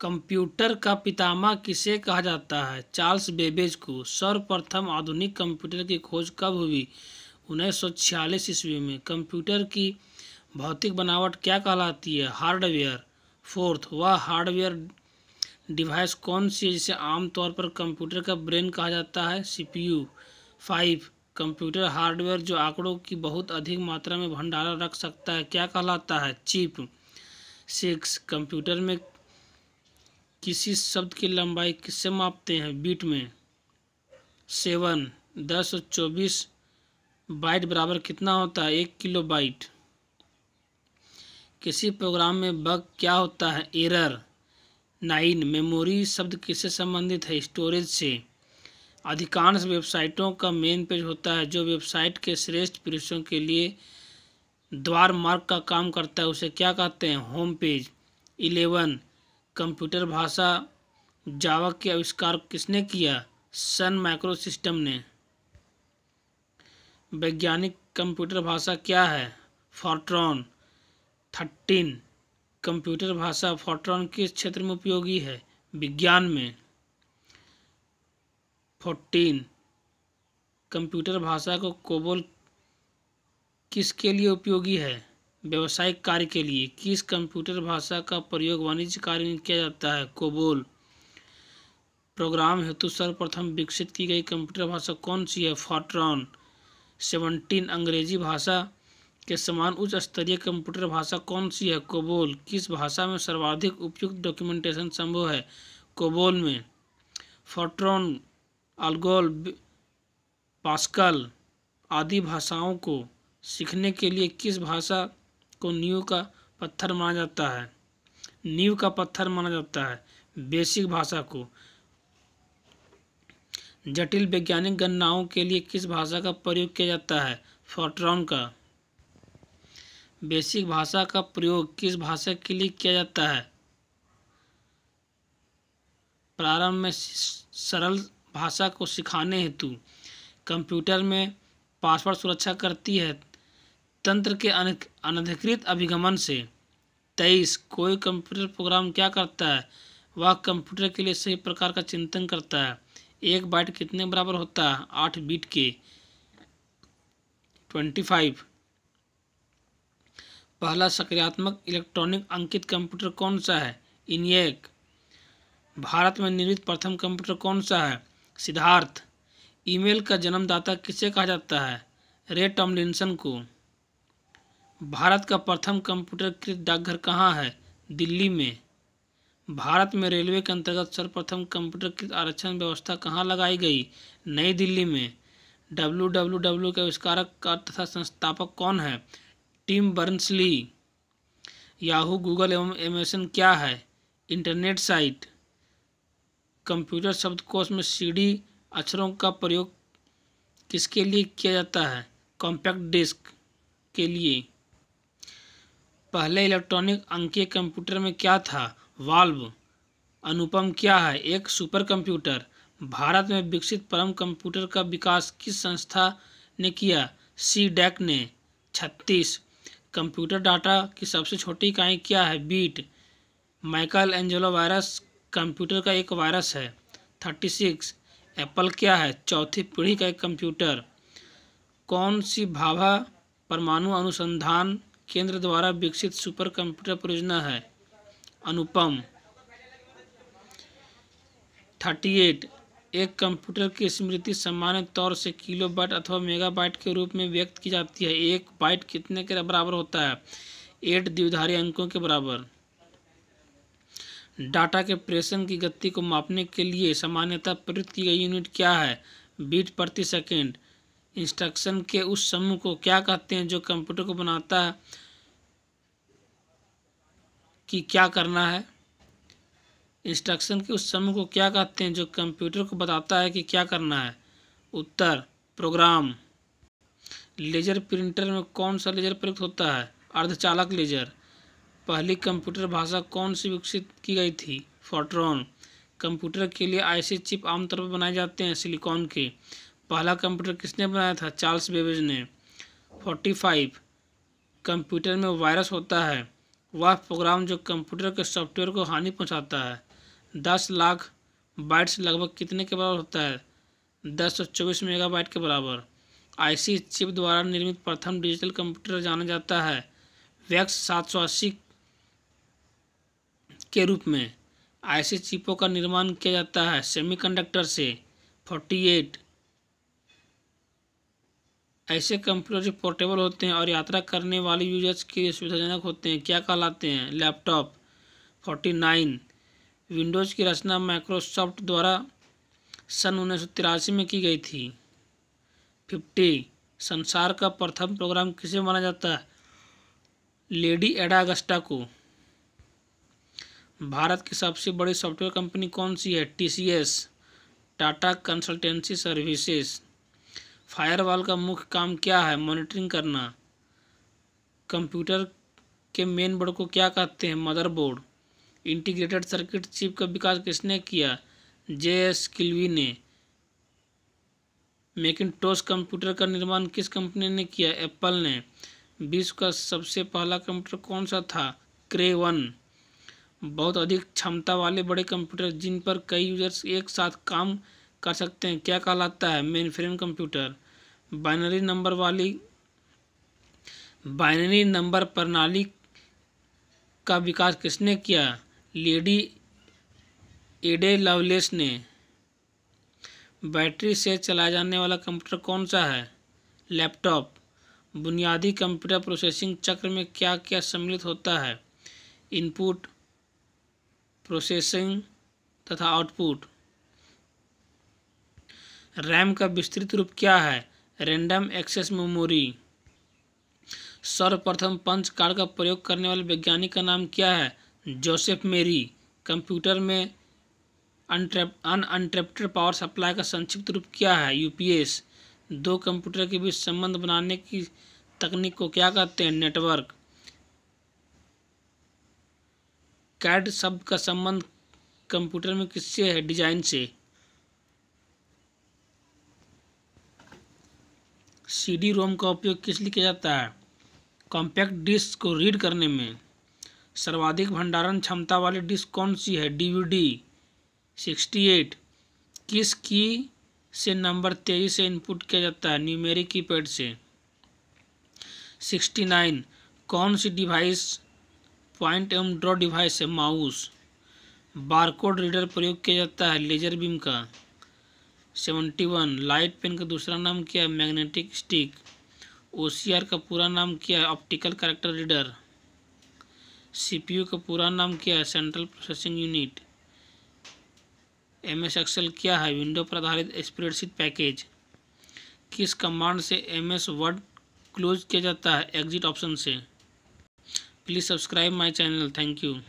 computer का पितामह किसे कहा जाता है चार्ल्स बेबेज को सर्वप्रथम आधुनिक कंप्यूटर की खोज कब हुई उन्नीस सौ छियालीस ईस्वी में कंप्यूटर की भौतिक बनावट क्या कहलाती है हार्डवेयर फोर्थ वह हार्डवेयर डिवाइस कौन सी है जिसे आमतौर पर कंप्यूटर का ब्रेन कहा जाता है सीपीयू फाइव कंप्यूटर हार्डवेयर जो आंकड़ों की बहुत अधिक मात्रा में भंडारा रख सकता है क्या कहलाता है चिप सिक्स कंप्यूटर में किसी शब्द की लंबाई किससे मापते हैं बीट में सेवन दस और चौबीस बाइट बराबर कितना होता है एक किलो बाइट किसी प्रोग्राम में बग क्या होता है एरर नाइन मेमोरी शब्द किससे संबंधित है स्टोरेज से अधिकांश वेबसाइटों का मेन पेज होता है जो वेबसाइट के श्रेष्ठ पुरुषों के लिए द्वार मार्ग का काम करता है उसे क्या कहते हैं होम पेज इलेवन कंप्यूटर भाषा जावा के आविष्कार किसने किया सन माइक्रो सिस्टम ने वैज्ञानिक कंप्यूटर भाषा क्या है फोर्ट्रॉन थर्टीन कंप्यूटर भाषा फोर्ट्रॉन किस क्षेत्र में उपयोगी है विज्ञान में फोर्टीन कंप्यूटर भाषा को कोबोल किसके लिए उपयोगी है व्यावसायिक कार्य के लिए किस कंप्यूटर भाषा का प्रयोग वाणिज्य कार्य में किया जाता है कोबोल प्रोग्राम हेतु सर्वप्रथम विकसित की गई कंप्यूटर भाषा कौन सी है फॉट्रॉन सेवनटीन अंग्रेजी भाषा के समान उच्च स्तरीय कंप्यूटर भाषा कौन सी है कोबोल किस भाषा में सर्वाधिक उपयुक्त डॉक्यूमेंटेशन संभव है कोबोल में फॉट्रॉन अलगोल पास्कल आदि भाषाओं को सीखने के लिए किस भाषा को नींव का पत्थर माना जाता है नींव का पत्थर माना जाता है बेसिक भाषा को जटिल वैज्ञानिक गणनाओं के लिए किस भाषा का प्रयोग किया जाता है फोट्रॉन का बेसिक भाषा का प्रयोग किस भाषा के लिए किया जाता है प्रारंभ में सरल भाषा को सिखाने हेतु कंप्यूटर में पासवर्ड सुरक्षा करती है तंत्र के अनधिकृत अभिगमन से तेईस कोई कंप्यूटर प्रोग्राम क्या करता है वह कंप्यूटर के लिए सही प्रकार का चिंतन करता है एक बाइट कितने बराबर होता है आठ बीट के ट्वेंटी फाइव पहला सकारात्मक इलेक्ट्रॉनिक अंकित कंप्यूटर कौन सा है इनएक भारत में निर्मित प्रथम कंप्यूटर कौन सा है सिद्धार्थ ईमेल का जन्मदाता किसे कहा जाता है रे टॉमलिनसन को भारत का प्रथम कंप्यूटरकृत डाकघर कहाँ है दिल्ली में भारत में रेलवे के अंतर्गत सर्वप्रथम कंप्यूटरकृत आरक्षण व्यवस्था कहाँ लगाई गई नई दिल्ली में डब्ल्यू डब्ल्यू डब्ल्यू के आविष्कारक का तथा संस्थापक कौन है टीम बर्नसली याहू गूगल एवं एमेजन क्या है इंटरनेट साइट कंप्यूटर शब्दकोश में सीडी अक्षरों का प्रयोग किसके लिए किया जाता है कॉम्पैक्ट डिस्क के लिए पहले इलेक्ट्रॉनिक अंकीय कंप्यूटर में क्या था वाल्व अनुपम क्या है एक सुपर कंप्यूटर भारत में विकसित परम कंप्यूटर का विकास किस संस्था ने किया सी डैक e ने छत्तीस कंप्यूटर डाटा की सबसे छोटी इकाई क्या है bit Michelangelo virus computer का एक वायरस है थर्टी सिक्स एप्पल क्या है चौथी पीढ़ी का एक कंप्यूटर कौन सी भाभा परमाणु अनुसंधान केंद्र द्वारा विकसित सुपर कंप्यूटर परियोजना है अनुपम थर्टी एट एक कंप्यूटर की स्मृति सामान्य तौर से किलोबाइट अथवा मेगाबाइट के रूप में व्यक्त की जाती है एक बाइट कितने के बराबर होता है एट द्विधारी अंकों के बराबर डाटा के प्रेषण की गति को मापने के लिए सामान्यतः प्रयुक्त की गई यूनिट क्या है बीट प्रति सेकेंड इंस्ट्रक्शन के उस समूह को क्या कहते हैं जो कंप्यूटर को बनाता है कि क्या करना है इंस्ट्रक्शन के उस समूह को क्या कहते हैं जो कंप्यूटर को बताता है कि क्या करना है उत्तर प्रोग्राम लेजर प्रिंटर में कौन सा लेजर प्रयुक्त होता है अर्धचालक लेजर पहली कंप्यूटर भाषा कौन सी विकसित की गई थी फोट्रॉन कंप्यूटर के लिए ऐसे चिप आमतौर पर बनाए जाते हैं सिलिकॉन के पहला कंप्यूटर किसने बनाया था चार्ल्स बेबेज ने फोर्टी फाइव कंप्यूटर में वायरस होता है वह प्रोग्राम जो कंप्यूटर के सॉफ्टवेयर को हानि पहुंचाता है दस लाख बाइट्स लगभग कितने के बराबर होता है दस सौ चौबीस मेगाबाइट के बराबर आईसी चिप द्वारा निर्मित प्रथम डिजिटल कंप्यूटर जाना जाता है वैक्स सात सौ अस्सी के रूप में आईसी चिपों का निर्माण किया जाता है सेमीकंडक्टर से फोर्टी एट ऐसे कंप्यूटर पोर्टेबल होते हैं और यात्रा करने वाले यूजर्स के लिए सुविधाजनक होते हैं क्या कहलाते हैं लैपटॉप फोर्टी नाइन विंडोज़ की रचना माइक्रोसॉफ्ट द्वारा सन उन्नीस में की गई थी फिफ्टी संसार का प्रथम प्रोग्राम किसे माना जाता है लेडी एडा अगस्टा को भारत की सबसे बड़ी सॉफ्टवेयर कंपनी कौन सी है T Tata consultancy services firewall का मुख्य काम क्या है मॉनिटरिंग करना कंप्यूटर के मेन बोर्ड को क्या कहते हैं मदरबोर्ड इंटीग्रेटेड सर्किट चिप का विकास किसने किया जे एस किलवी ने टोस कंप्यूटर का निर्माण किस कंपनी ने किया एप्पल ने विश्व का सबसे पहला कंप्यूटर कौन सा था क्रे वन बहुत अधिक क्षमता वाले बड़े कंप्यूटर जिन पर कई यूजर्स एक साथ काम कर सकते हैं क्या कहलाता है main frame computer binary number वाली बाइनरी नंबर प्रणाली का विकास किसने किया लेडी एडे लवलेस ने बैटरी से चलाया जाने वाला कंप्यूटर कौन सा है लैपटॉप बुनियादी कंप्यूटर प्रोसेसिंग चक्र में क्या क्या सम्मिलित होता है इनपुट प्रोसेसिंग तथा आउटपुट रैम का विस्तृत रूप क्या है रैंडम एक्सेस मेमोरी सर्वप्रथम पंच कार्ड का प्रयोग करने वाले वैज्ञानिक का नाम क्या है जोसेफ मेरी कंप्यूटर में अनअंट्रेप्टेड पावर सप्लाई का संक्षिप्त रूप क्या है यूपीएस दो कंप्यूटर के बीच संबंध बनाने की तकनीक को क्या कहते हैं नेटवर्क कैड शब्द का संबंध कंप्यूटर में किससे है डिजाइन से सीडी रोम का उपयोग किस लिए किया जाता है कॉम्पैक्ट डिस्क को रीड करने में सर्वाधिक भंडारण क्षमता वाली डिस्क कौन सी है डीवीडी 68 किस की से नंबर तेईस से इनपुट किया जाता है न्यूमेरिक कीपैड से 69 कौन सी डिवाइस पॉइंट एवं ड्रॉ डिवाइस है माउस बारकोड रीडर प्रयोग किया जाता है लेजर बीम का सेवेंटी वन लाइट पेन का दूसरा नाम क्या है मैग्नेटिक स्टिक ओ का पूरा नाम क्या है ऑप्टिकल करेक्टर रीडर सीपीयू का पूरा नाम क्या है central processing unit M S Excel क्या है विंडो पर आधारित स्प्रेडशीट पैकेज किस कमांड से एम एस वर्ड क्लोज किया जाता है एग्जिट ऑप्शन से please subscribe my channel thank you